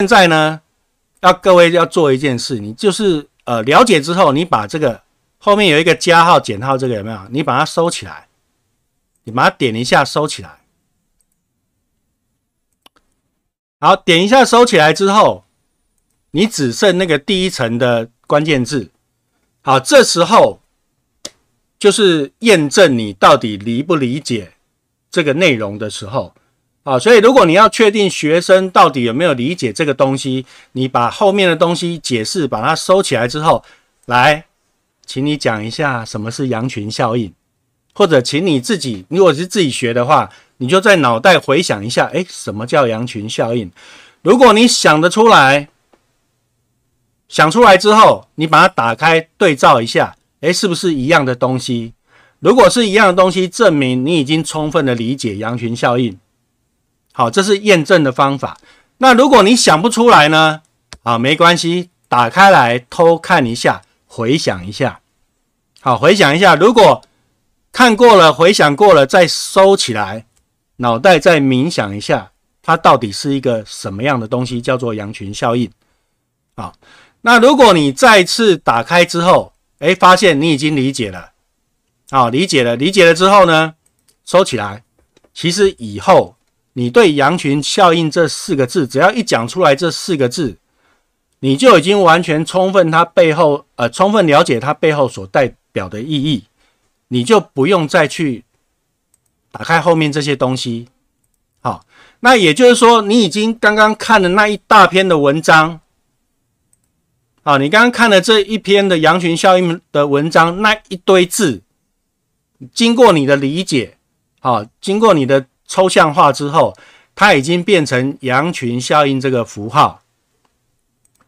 现在呢，要各位要做一件事，你就是呃了解之后，你把这个后面有一个加号、减号，这个有没有？你把它收起来，你把它点一下收起来。好，点一下收起来之后，你只剩那个第一层的关键字。好，这时候就是验证你到底理不理解这个内容的时候。啊，所以如果你要确定学生到底有没有理解这个东西，你把后面的东西解释，把它收起来之后，来，请你讲一下什么是羊群效应，或者请你自己，如果是自己学的话，你就在脑袋回想一下，哎，什么叫羊群效应？如果你想得出来，想出来之后，你把它打开对照一下，哎，是不是一样的东西？如果是一样的东西，证明你已经充分的理解羊群效应。好，这是验证的方法。那如果你想不出来呢？啊，没关系，打开来偷看一下，回想一下。好，回想一下。如果看过了，回想过了，再收起来，脑袋再冥想一下，它到底是一个什么样的东西？叫做羊群效应。好，那如果你再次打开之后，哎，发现你已经理解了。好，理解了，理解了之后呢，收起来。其实以后。你对“羊群效应”这四个字，只要一讲出来这四个字，你就已经完全充分，它背后呃充分了解它背后所代表的意义，你就不用再去打开后面这些东西。好，那也就是说，你已经刚刚看了那一大篇的文章，啊，你刚刚看了这一篇的“羊群效应”的文章那一堆字，经过你的理解，好，经过你的。抽象化之后，它已经变成羊群效应这个符号。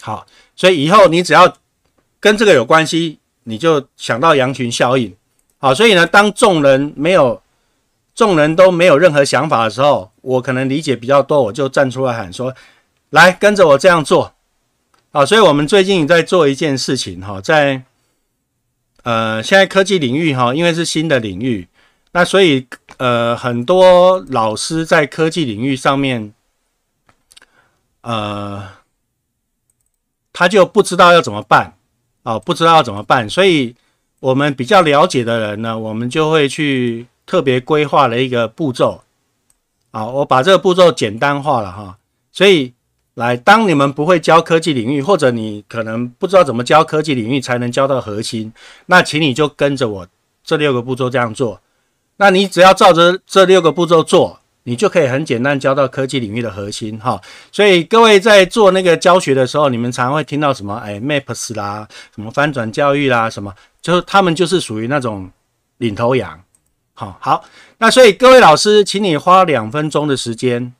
好，所以以后你只要跟这个有关系，你就想到羊群效应。好，所以呢，当众人没有，众人都没有任何想法的时候，我可能理解比较多，我就站出来喊说：“来，跟着我这样做。”啊，所以我们最近在做一件事情哈，在呃，现在科技领域哈，因为是新的领域，那所以。呃，很多老师在科技领域上面，呃，他就不知道要怎么办啊，不知道要怎么办，所以我们比较了解的人呢，我们就会去特别规划了一个步骤啊，我把这个步骤简单化了哈，所以来，当你们不会教科技领域，或者你可能不知道怎么教科技领域才能教到核心，那请你就跟着我这六个步骤这样做。那你只要照着这六个步骤做，你就可以很简单教到科技领域的核心哈。所以各位在做那个教学的时候，你们常会听到什么哎，maps 啦，什么翻转教育啦，什么，就是他们就是属于那种领头羊。好，好，那所以各位老师，请你花两分钟的时间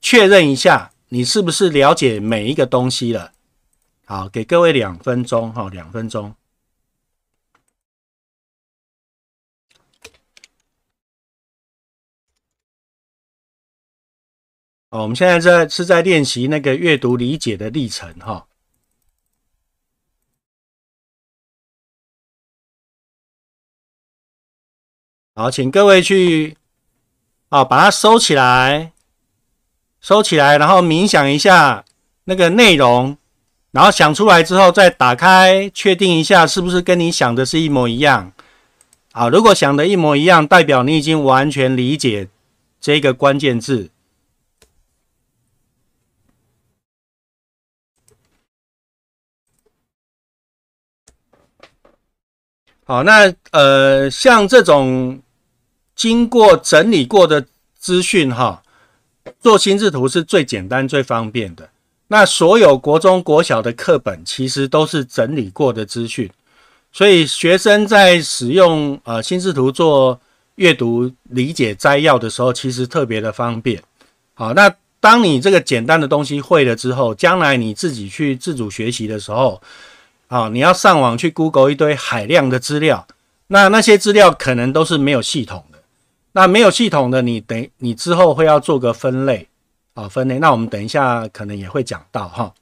确认一下，你是不是了解每一个东西了？好，给各位两分钟哈，两分钟。哦，我们现在在是在练习那个阅读理解的历程哈。好，请各位去，啊，把它收起来，收起来，然后冥想一下那个内容，然后想出来之后再打开，确定一下是不是跟你想的是一模一样。好，如果想的一模一样，代表你已经完全理解这个关键字。好，那呃，像这种经过整理过的资讯，哈，做心智图是最简单、最方便的。那所有国中、国小的课本其实都是整理过的资讯，所以学生在使用呃心智图做阅读理解摘要的时候，其实特别的方便。好，那当你这个简单的东西会了之后，将来你自己去自主学习的时候。好，你要上网去 Google 一堆海量的资料，那那些资料可能都是没有系统的，那没有系统的，你等你之后会要做个分类，啊，分类。那我们等一下可能也会讲到哈。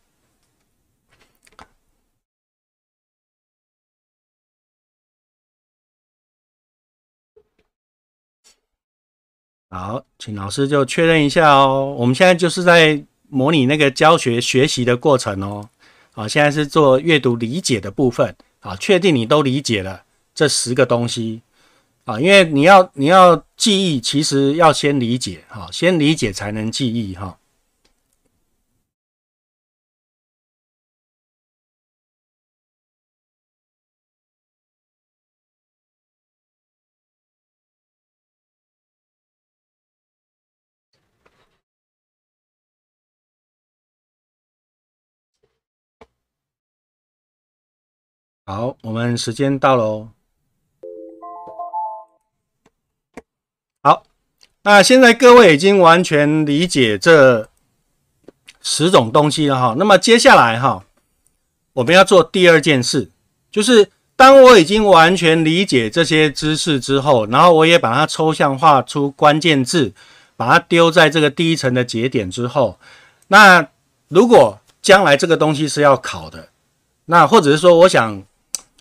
好，请老师就确认一下哦，我们现在就是在模拟那个教学学习的过程哦。啊，现在是做阅读理解的部分啊，确定你都理解了这十个东西啊，因为你要你要记忆，其实要先理解哈，先理解才能记忆哈。好，我们时间到喽。好，那现在各位已经完全理解这十种东西了哈。那么接下来哈，我们要做第二件事，就是当我已经完全理解这些知识之后，然后我也把它抽象化出关键字，把它丢在这个第一层的节点之后，那如果将来这个东西是要考的，那或者是说我想。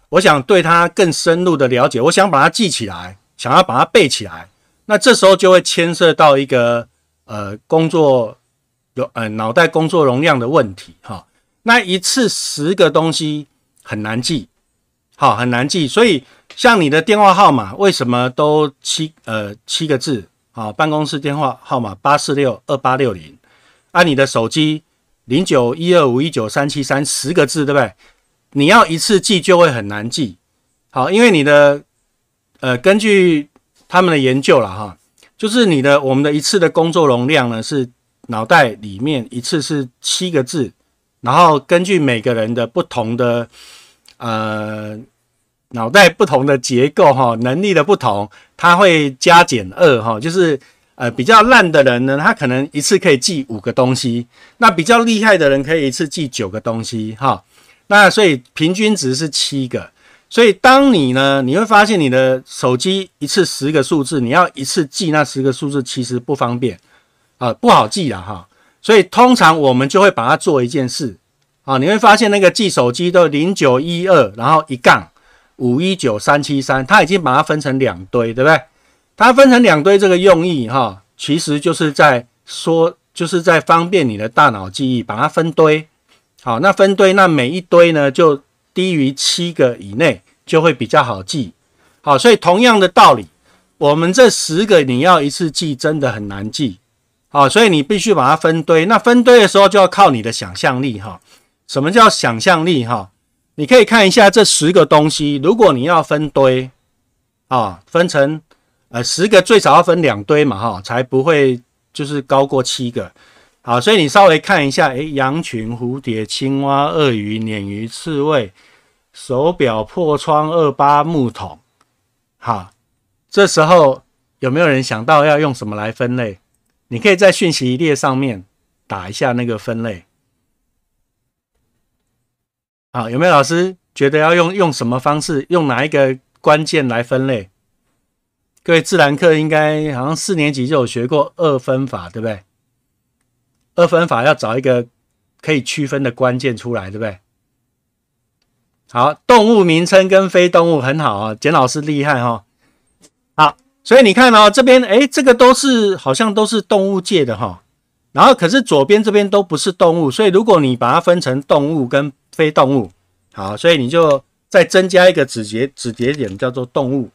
我想对它更深入的了解，我想把它记起来，想要把它背起来，那这时候就会牵涉到一个呃工作有呃脑袋工作容量的问题哈。那一次十个东西很难记，好很难记，所以像你的电话号码为什么都七呃七个字啊？办公室电话号码八四六二八六零，按你的手机零九一二五一九三七三十个字对不对？你要一次记就会很难记，好，因为你的，呃，根据他们的研究了哈，就是你的我们的一次的工作容量呢是脑袋里面一次是七个字，然后根据每个人的不同的，呃，脑袋不同的结构哈，能力的不同，它会加减二哈，就是呃比较烂的人呢，他可能一次可以记五个东西，那比较厉害的人可以一次记九个东西哈。那所以平均值是七个，所以当你呢，你会发现你的手机一次十个数字，你要一次记那十个数字其实不方便啊，不好记啊哈。所以通常我们就会把它做一件事啊，你会发现那个记手机的零九一二，然后一杠五一九三七三，它已经把它分成两堆，对不对？它分成两堆这个用意哈，其实就是在说，就是在方便你的大脑记忆，把它分堆。好，那分堆，那每一堆呢就低于七个以内就会比较好记。好，所以同样的道理，我们这十个你要一次记真的很难记。好，所以你必须把它分堆。那分堆的时候就要靠你的想象力哈。什么叫想象力哈？你可以看一下这十个东西，如果你要分堆啊，分成呃十个最少要分两堆嘛哈，才不会就是高过七个。啊，所以你稍微看一下，哎，羊群、蝴蝶、青蛙、鳄鱼、鲶鱼、刺猬、手表、破窗、二八木桶，好，这时候有没有人想到要用什么来分类？你可以在讯息列上面打一下那个分类。好，有没有老师觉得要用用什么方式，用哪一个关键来分类？各位自然课应该好像四年级就有学过二分法，对不对？二分法要找一个可以区分的关键出来，对不对？好，动物名称跟非动物很好啊，简老师厉害哈。好，所以你看啊，这边哎，这个都是好像都是动物界的哈，然后可是左边这边都不是动物，所以如果你把它分成动物跟非动物，好，所以你就再增加一个子节子节点叫做动物，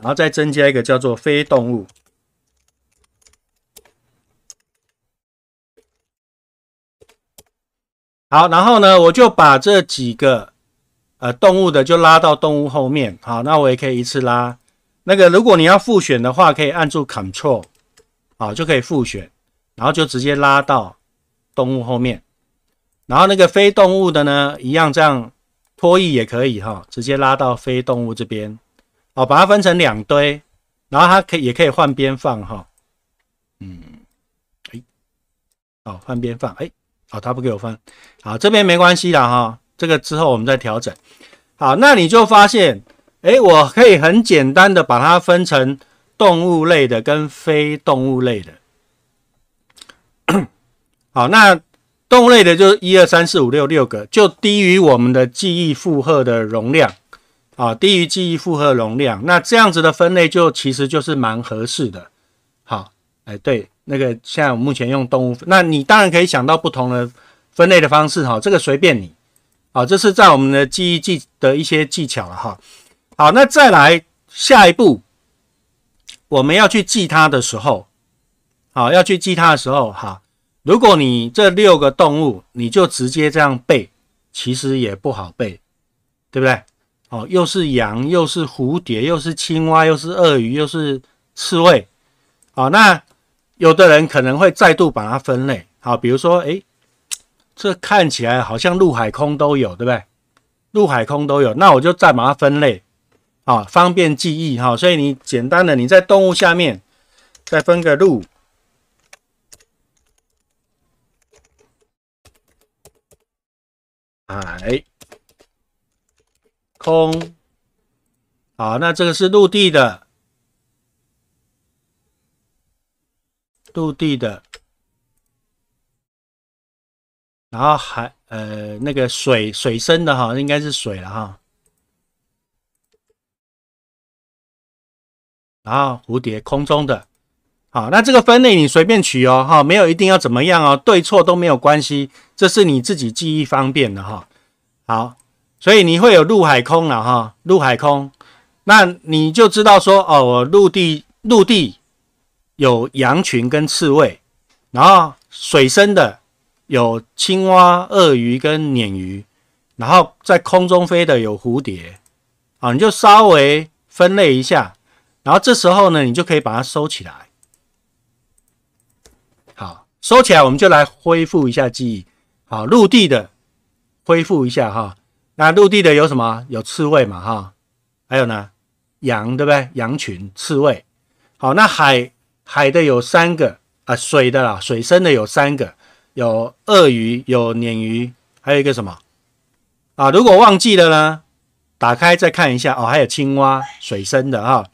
然后再增加一个叫做非动物。好，然后呢，我就把这几个呃动物的就拉到动物后面。好，那我也可以一次拉。那个如果你要复选的话，可以按住 Control 好就可以复选，然后就直接拉到动物后面。然后那个非动物的呢，一样这样拖曳也可以哈，直接拉到非动物这边。哦，把它分成两堆，然后它可以也可以换边放哈。嗯，哎，好，换边放，哎。好，他不给我分，好，这边没关系啦。哈，这个之后我们再调整。好，那你就发现，哎，我可以很简单的把它分成动物类的跟非动物类的。好，那动物类的就一二三四五六六个，就低于我们的记忆负荷的容量，啊，低于记忆负荷容量。那这样子的分类就其实就是蛮合适的。好，哎，对。那个现在我目前用动物，那你当然可以想到不同的分类的方式哈，这个随便你，好，这是在我们的记忆记的一些技巧了哈。好，那再来下一步，我们要去记它的时候，好，要去记它的时候哈，如果你这六个动物，你就直接这样背，其实也不好背，对不对？哦，又是羊，又是蝴蝶，又是青蛙，又是鳄鱼，又是刺猬，好，那。有的人可能会再度把它分类，好，比如说，哎，这看起来好像陆海空都有，对不对？陆海空都有，那我就再把它分类，啊，方便记忆哈。所以你简单的你在动物下面再分个陆、海、空，啊，那这个是陆地的。陆地的，然后海呃那个水水深的哈，应该是水了哈。然后蝴蝶空中的，好，那这个分类你随便取哦哈，没有一定要怎么样哦，对错都没有关系，这是你自己记忆方便的哈。好，所以你会有陆海空了哈，陆海空，那你就知道说哦，我陆地陆地。有羊群跟刺猬，然后水生的有青蛙、鳄鱼跟鲶鱼，然后在空中飞的有蝴蝶，啊，你就稍微分类一下，然后这时候呢，你就可以把它收起来。好，收起来，我们就来恢复一下记忆。好，陆地的恢复一下哈，那陆地的有什么？有刺猬嘛，哈，还有呢，羊对不对？羊群、刺猬。好，那海。海的有三个啊，水的啦，水生的有三个，有鳄鱼，有鲶鱼，还有一个什么啊？如果忘记了呢，打开再看一下哦，还有青蛙，水生的啊，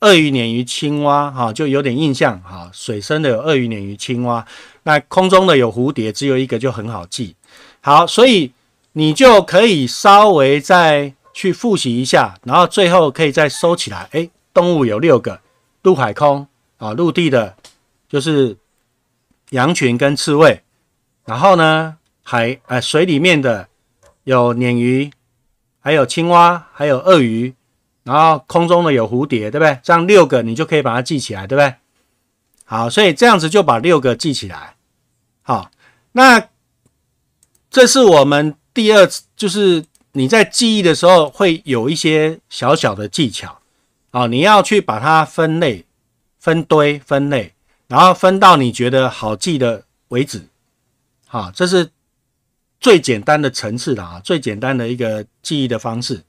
鳄鱼、鲶鱼、青蛙哈，就有点印象哈。水生的有鳄鱼、鲶鱼、青蛙，那空中的有蝴蝶，只有一个就很好记。好，所以你就可以稍微再去复习一下，然后最后可以再收起来。哎，动物有六个，陆、海、空。啊，陆地的，就是羊群跟刺猬，然后呢，海呃水里面的有鲶鱼，还有青蛙，还有鳄鱼，然后空中的有蝴蝶，对不对？这样六个你就可以把它记起来，对不对？好，所以这样子就把六个记起来。好，那这是我们第二次，就是你在记忆的时候会有一些小小的技巧啊，你要去把它分类。分堆、分类，然后分到你觉得好记的为止。好，这是最简单的层次了啊，最简单的一个记忆的方式。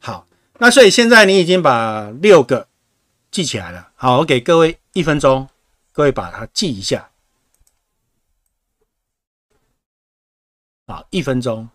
好，那所以现在你已经把六个记起来了。好，我给各位一分钟，各位把它记一下。好，一分钟。